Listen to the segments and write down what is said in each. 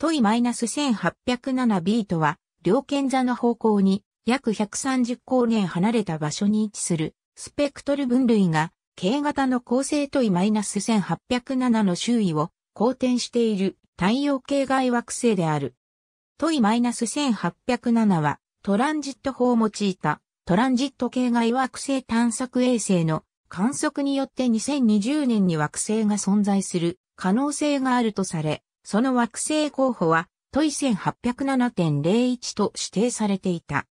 トイ -1807B とは、両剣座の方向に約130光年離れた場所に位置するスペクトル分類が、K 型の構成トイ -1807 の周囲を公転している太陽系外惑星である。トイ -1807 はトランジット法を用いたトランジット系外惑星探索衛星の観測によって2020年に惑星が存在する可能性があるとされ、その惑星候補は、トイ1807.01と指定されていた。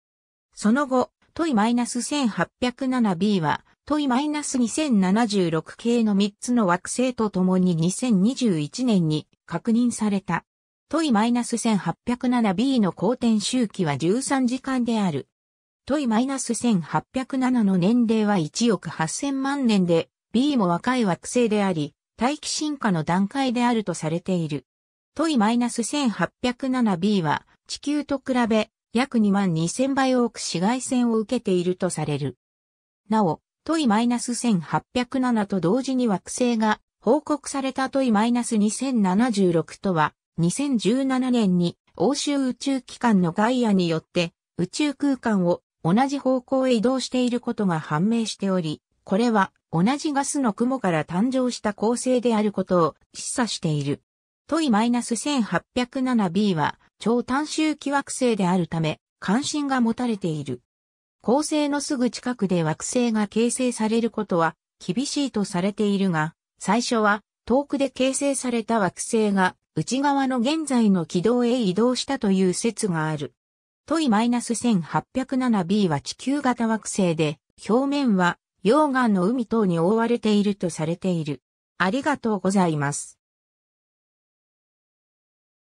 その後、トイ -1807b は、トイ -2076 系の3つの惑星とともに2021年に確認された。トイ -1807b の公転周期は13時間である。トイ -1807 の年齢は1億8000万年で、b も若い惑星であり、大気進化の段階であるとされている。トイ -1807b は地球と比べ約2万2000倍多く紫外線を受けているとされる。なお、トイ -1807 と同時に惑星が報告されたトイ -2076 とは2017年に欧州宇宙機関のガイアによって宇宙空間を同じ方向へ移動していることが判明しており、これは同じガスの雲から誕生した構成であることを示唆している。トイ -1807b は超単周期惑星であるため関心が持たれている。恒星のすぐ近くで惑星が形成されることは厳しいとされているが、最初は遠くで形成された惑星が内側の現在の軌道へ移動したという説がある。トイ -1807b は地球型惑星で、表面は溶岩の海等に覆われているとされている。ありがとうございます。